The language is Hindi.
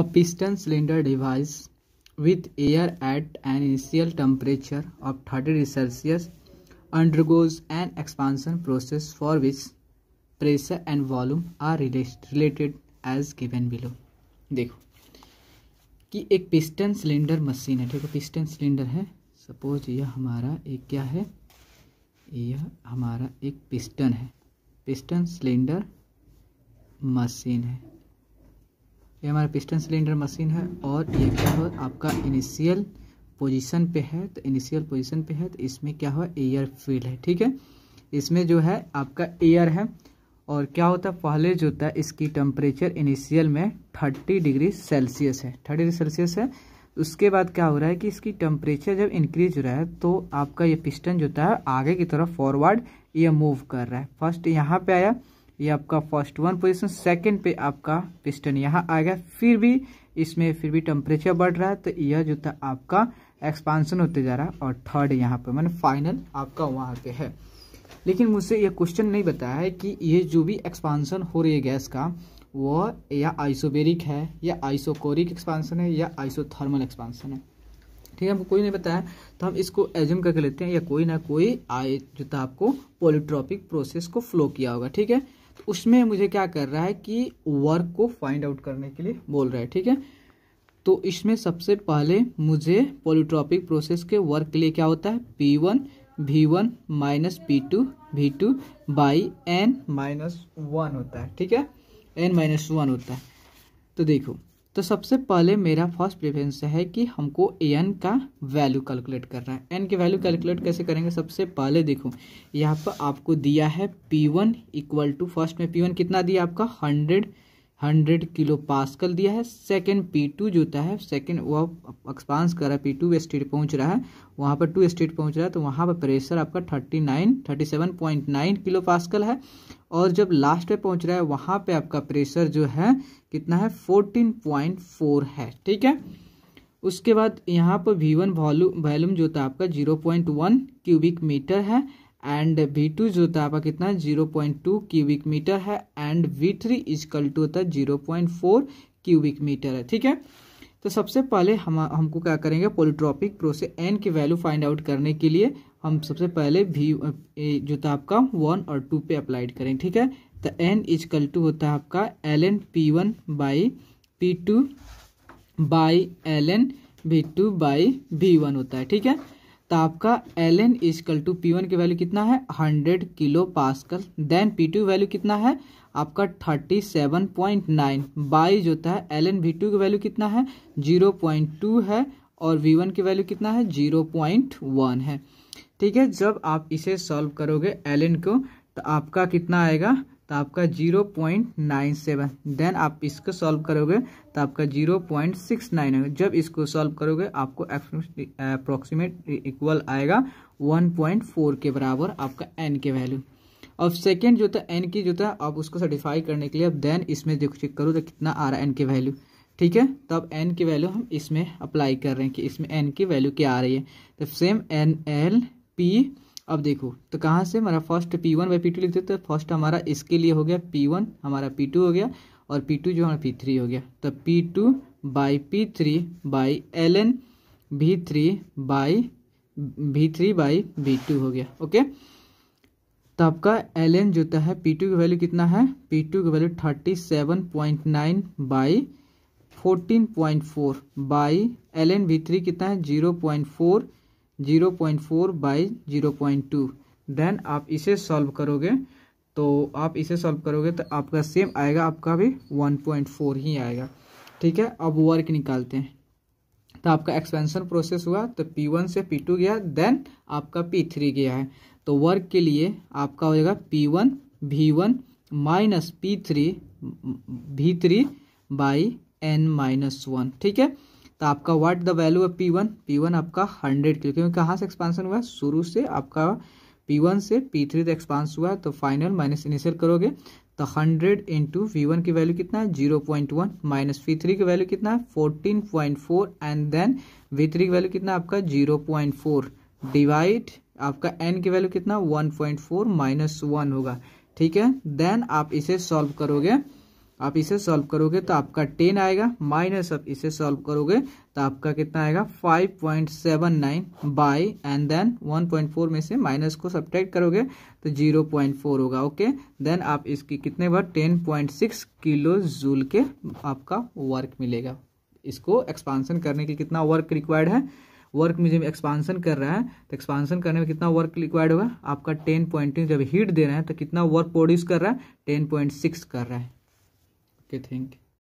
A piston cylinder device with air at an initial temperature of 30 degrees Celsius undergoes an expansion process for which pressure and volume are related as given below. देखो कि एक पिस्टन सिलेंडर मशीन है ठीक है पिस्टन सिलेंडर है सपोज यह हमारा एक क्या है यह हमारा एक पिस्टन है पिस्टन सिलेंडर मशीन है ये हमारा पिस्टन सिलेंडर मशीन है और ये क्या हो आपका इनिशियल पोजीशन पे है तो इनिशियल पोजीशन पे है तो इसमें क्या हो एयर फील है ठीक है इसमें जो है आपका एयर है और क्या होता है पहले जो होता है इसकी टेम्परेचर इनिशियल में थर्टी डिग्री सेल्सियस है थर्टी डिग्री सेल्सियस है उसके बाद क्या हो रहा है कि इसकी टेम्परेचर जब इंक्रीज हो रहा है तो आपका ये पिस्टन जो होता है आगे की तरफ फॉरवर्ड ये मूव कर रहा है फर्स्ट यहाँ पे आया ये आपका फर्स्ट वन पोजीशन सेकंड पे आपका पिस्टन यहाँ आ गया फिर भी इसमें फिर भी टेम्परेचर बढ़ रहा है तो यह जो था आपका एक्सपांसन होते जा रहा है और थर्ड यहाँ पे मैंने फाइनल आपका वहाँ पे है लेकिन मुझसे यह क्वेश्चन नहीं बताया है कि ये जो भी एक्सपांसन हो रही है गैस का वह या आइसोबेरिक है या आइसोकोरिक एक्सपांसन है या आइसोथर्मल एक्सपांसन है ठीक है हमको कोई नहीं बताया तो हम इसको एज्यूम करके लेते हैं या कोई ना कोई आई जो था आपको पोलिट्रॉपिक प्रोसेस को फ्लो किया होगा ठीक है उसमें मुझे क्या कर रहा है कि वर्क को फाइंड आउट करने के लिए बोल रहा है ठीक है तो इसमें सबसे पहले मुझे पोलिट्रॉपिक प्रोसेस के वर्क के लिए क्या होता है P one V one minus P two V two by N minus one होता है ठीक है एन माइनस वन होता है तो देखो तो सबसे पहले मेरा फर्स्ट प्रिफरेंस है कि हमको ए एन का वैल्यू कैलकुलेट करना है एन की वैल्यू कैलकुलेट कैसे करेंगे सबसे पहले देखो यहाँ पर आपको दिया है P one equal to first में पी वन कितना दिया आपका हंड्रेड हंड्रेड किलो पास्कल दिया है सेकेंड पी टू जो होता है सेकेंड वो एक्सपांस कर रहा है पी टू स्टेट पहुँच रहा है वहाँ पर टू स्टेट पहुँच रहा है तो वहाँ पर प्रेशर आपका thirty nine thirty seven point nine kilo pascal है और जब लास्ट पे पहुंच रहा है वहां पे आपका प्रेशर जो है कितना है 14.4 है ठीक है उसके बाद यहाँ पर वी वन वॉल्यूम जो था आपका 0.1 क्यूबिक मीटर है एंड वी टू जो था आपका कितना zero point two cubic metre है and V three equal to होता है zero point four cubic metre है ठीक है तो सबसे पहले हम हमको क्या करेंगे पोलिट्रॉपिक प्रोसेस एन की वैल्यू फाइंड आउट करने के लिए हम सबसे पहले भी जो था आपका वन और टू पे अप्लाइड करें ठीक है तो एन इजकल टू होता है आपका L N P one by P two by L N V two by V one होता है ठीक है तो आपका L N equal to P one की वैल्यू कितना है hundred kilo pascal then P two value कितना है आपका thirty seven point nine by जो होता है एल एन वी टू की वैल्यू कितना है जीरो पॉइंट टू है और वी वन की वैल्यू कितना है जीरो पॉइंट वन है ठीक है जब आप इसे सॉल्व करोगे एल को तो आपका कितना आएगा तो आपका zero point nine seven then आप इसको सॉल्व करोगे तो आपका जीरो पॉइंट सिक्स नाइन आएगा जब इसको सॉल्व करोगे आपको अप्रोक्सीमेट इक्वल आएगा वन पॉइंट फोर के बराबर आपका एन के वैल्यू अब सेकेंड जो था एन की जो था आप उसको सर्टिफाई करने के लिए अब देन इसमें देखो चेक करो तो कितना आ रहा है एन के वैल्यू ठीक है तो अब एन की वैल्यू हम इसमें अप्लाई कर रहे हैं कि इसमें एन की वैल्यू क्या आ रही है तो सेम एन एल पी अब देखो तो कहाँ से हमारा first P one by P two लिखते तो फर्स्ट हमारा इसके लिए हो गया पी वन हमारा पी टू हो गया और पी टू जो हमारा पी थ्री हो गया तो P two by P three by L N भी थ्री बाई भी थ्री बाई बी टू हो गया ओके तो आपका एल एन जो है पी टू की वैल्यू कितना है पी टू की value thirty seven point nine by fourteen point four by L N V three कितना है zero point four zero point four by zero point two then आप इसे सॉल्व करोगे तो आप इसे सॉल्व करोगे तो आपका सेम आएगा आपका भी वन पॉइंट फोर ही आएगा ठीक है अब वर्क निकालते हैं तो आपका एक्सपेंशन प्रोसेस हुआ तो पी वन से पी टू गया देन आपका पी थ्री गया है तो वर्क के लिए आपका हो जाएगा P one V one minus P three V three by N minus one ठीक है तो आपका व्हाट द वैल्यू है पी वन पी वन आपका हंड्रेड किलो क्योंकि कहाँ से एक्सपांसन हुआ है शुरू से आपका पी वन से पी थ्री तक एक्सपांस हुआ है तो फाइनल माइनस इनिशियल करोगे तो हंड्रेड इंटू वी वन की वैल्यू कितना है zero point one minus V three की वैल्यू कितना है fourteen point four and then V three की वैल्यू कितना है आपका जीरो पॉइंट फोर डिवाइड आपका एन की वैल्यू कितना one point four minus one होगा ठीक है देन आप इसे सॉल्व करोगे आप इसे सॉल्व करोगे तो आपका टेन आएगा माइनस आप इसे सॉल्व करोगे तो आपका कितना आएगा five point seven nine by and then one point four में से माइनस को सब्ट्रैक्ट करोगे तो जीरो पॉइंट फोर होगा ओके देन आप इसकी कितने बार ten point six kilo joule के आपका वर्क मिलेगा इसको एक्सपांसन करने के कितना वर्क रिक्वायर्ड है वर्क में जब एक्सपांसन कर रहा है तो एक्सपांसन करने में कितना वर्क रिक्वायर्ड होगा आपका टेन पॉइंट जब हीट दे रहे हैं तो कितना वर्क प्रोड्यूस कर रहा है टेन पॉइंट सिक्स कर रहा है good thing